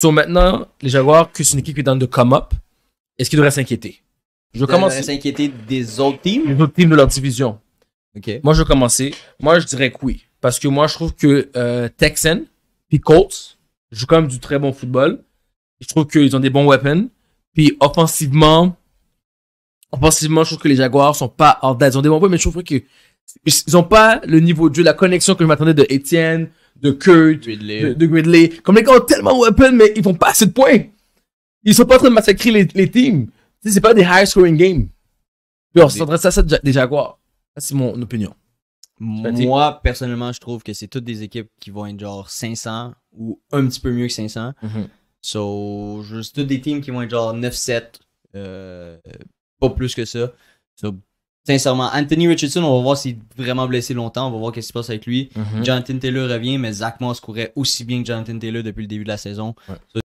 So maintenant, les Jaguars, que c'est une équipe qui est dans le come-up, est-ce qu'ils devraient s'inquiéter? Je commence. Ils s'inquiéter des autres teams? Des autres teams de leur division. Ok. Moi, je vais commencer. Moi, je dirais que oui. Parce que moi, je trouve que euh, Texan puis Colts jouent quand même du très bon football. Je trouve qu'ils ont des bons weapons. Puis offensivement, offensivement, je trouve que les Jaguars sont pas hors Ils ont des bons weapons, mais je trouve qu'ils ils ont pas le niveau de jeu, la connexion que je m'attendais de Etienne, de Kurt, de, Gridley. Comme les gars ont tellement weapon, mais ils font pas assez de points. Ils sont pas en train de massacrer les, teams. c'est pas des high scoring games. Puis on s'adresse à ça des Jaguars. C'est mon opinion. Moi, personnellement, je trouve que c'est toutes des équipes qui vont être genre 500 ou un petit peu mieux que 500. Mm-hmm. So, c'est toutes des teams qui vont être genre 9-7, euh, pas plus que ça. Sincèrement, Anthony Richardson, on va voir s'il est vraiment blessé longtemps. On va voir qu'est-ce qui se passe avec lui. Mhm. Jonathan Taylor revient, mais Zach Moss courait aussi bien que Jonathan Taylor depuis le début de la saison.